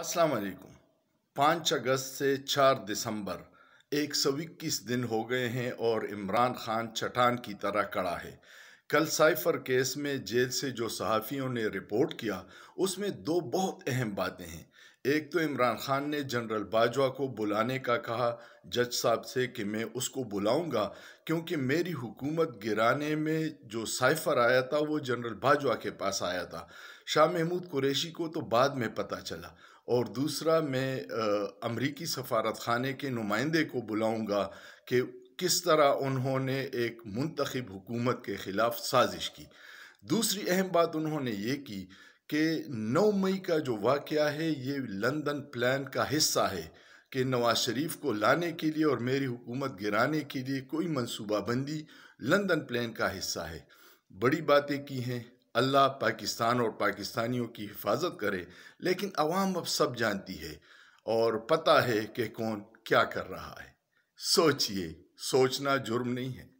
अस्सलाम वालेकुम पाँच अगस्त से चार दिसंबर एक सौ इक्कीस दिन हो गए हैं और इमरान खान चटान की तरह कड़ा है कल साइफर केस में जेल से जो सहाफ़ियों ने रिपोर्ट किया उसमें दो बहुत अहम बातें हैं एक तो इमरान खान ने जनरल बाजवा को बुलाने का कहा जज साहब से कि मैं उसको बुलाऊंगा क्योंकि मेरी हुकूमत गिराने में जो साइफर आया था वो जनरल बाजवा के पास आया था शाह महमूद कुरैशी को तो बाद में पता चला और दूसरा मैं अमरीकी सफारत खाने के नुमाइंदे को बुलाऊंगा कि किस तरह उन्होंने एक मुंतखब हुकूमत के ख़िलाफ़ साजिश की दूसरी अहम बात उन्होंने ये की कि 9 मई का जो वाक़ है ये लंदन प्लान का हिस्सा है कि नवाज शरीफ को लाने के लिए और मेरी हुकूमत गिराने के लिए कोई मनसूबाबंदी लंदन प्लान का हिस्सा है बड़ी बातें की हैं अल्लाह पाकिस्तान और पाकिस्तानियों की हिफाजत करे लेकिन आवाम अब सब जानती है और पता है कि कौन क्या कर रहा है सोचिए सोचना जुर्म नहीं है